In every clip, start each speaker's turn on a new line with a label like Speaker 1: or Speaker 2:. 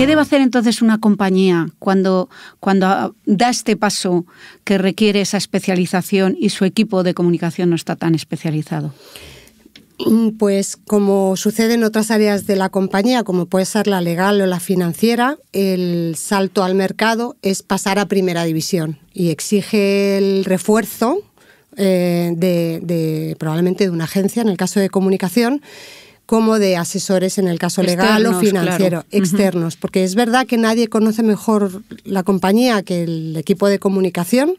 Speaker 1: ¿Qué debe hacer entonces una compañía cuando, cuando ah, da este paso que requiere esa especialización y su equipo de comunicación no está tan especializado?
Speaker 2: Mm, pues como sucede en otras áreas de la compañía, como puede ser la legal o la financiera, el salto al mercado es pasar a primera división y exige el refuerzo eh, probablemente de una agencia, en el caso de comunicación, como de asesores en el caso legal o financiero, externos, porque es verdad que nadie conoce mejor la compañía que el equipo de comunicación.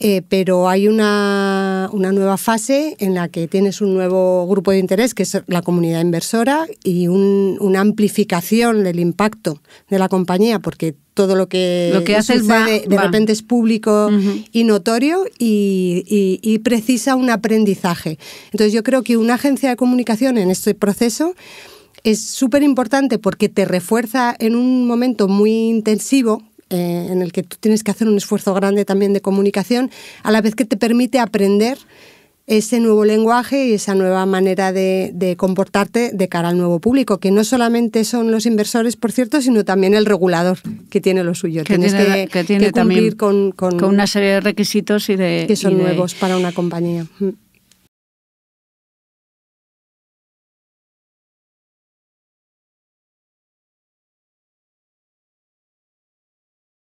Speaker 2: Eh, pero hay una una, nueva fase en la que tienes un nuevo grupo de interés, que es la comunidad inversora, y una amplificación del impacto de la compañía, porque todo lo que, hace de repente es público y notorio y, y, precisa un aprendizaje. Entonces yo creo que una agencia de comunicación en este proceso es súper importante porque te refuerza en un momento muy intensivo eh, en el que tú tienes que hacer un esfuerzo grande también de comunicación, a la vez que te permite aprender ese nuevo lenguaje y esa nueva manera de, comportarte de cara al nuevo público, que no solamente son los inversores, por cierto, sino también el regulador, que tiene lo suyo. Que Tienes tiene, que, cumplir con, una serie de
Speaker 1: requisitos y de... Que son nuevos para una compañía. Mm.